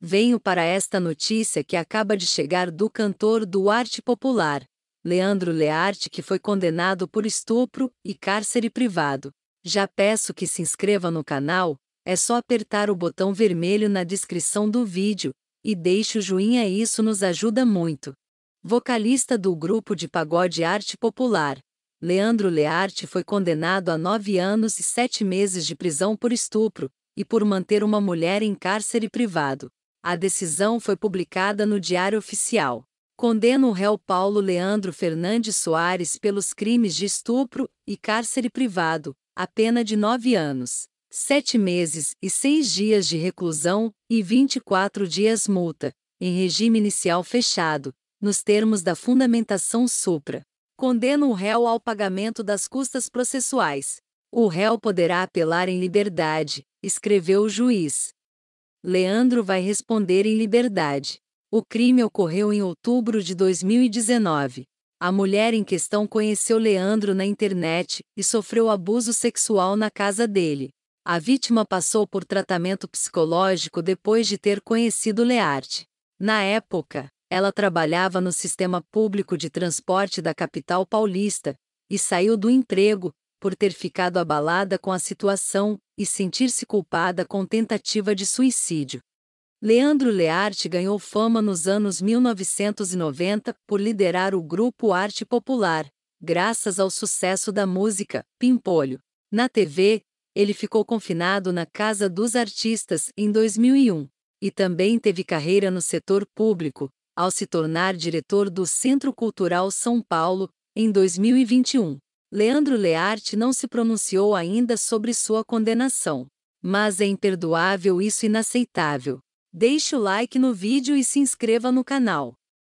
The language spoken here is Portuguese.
Venho para esta notícia que acaba de chegar do cantor do arte popular, Leandro Learte, que foi condenado por estupro e cárcere privado. Já peço que se inscreva no canal, é só apertar o botão vermelho na descrição do vídeo, e deixe o joinha, isso nos ajuda muito. Vocalista do grupo de pagode Arte Popular, Leandro Learte foi condenado a nove anos e sete meses de prisão por estupro e por manter uma mulher em cárcere privado. A decisão foi publicada no Diário Oficial. Condena o réu Paulo Leandro Fernandes Soares pelos crimes de estupro e cárcere privado, a pena de nove anos, sete meses e seis dias de reclusão e 24 dias multa, em regime inicial fechado, nos termos da Fundamentação Supra. Condena o réu ao pagamento das custas processuais. O réu poderá apelar em liberdade, escreveu o juiz. Leandro vai responder em liberdade. O crime ocorreu em outubro de 2019. A mulher em questão conheceu Leandro na internet e sofreu abuso sexual na casa dele. A vítima passou por tratamento psicológico depois de ter conhecido Learte. Na época, ela trabalhava no sistema público de transporte da capital paulista e saiu do emprego por ter ficado abalada com a situação e sentir-se culpada com tentativa de suicídio. Leandro Learte ganhou fama nos anos 1990 por liderar o grupo Arte Popular, graças ao sucesso da música Pimpolho. Na TV, ele ficou confinado na Casa dos Artistas em 2001 e também teve carreira no setor público, ao se tornar diretor do Centro Cultural São Paulo em 2021. Leandro Learte não se pronunciou ainda sobre sua condenação. Mas é imperdoável isso inaceitável. Deixe o like no vídeo e se inscreva no canal.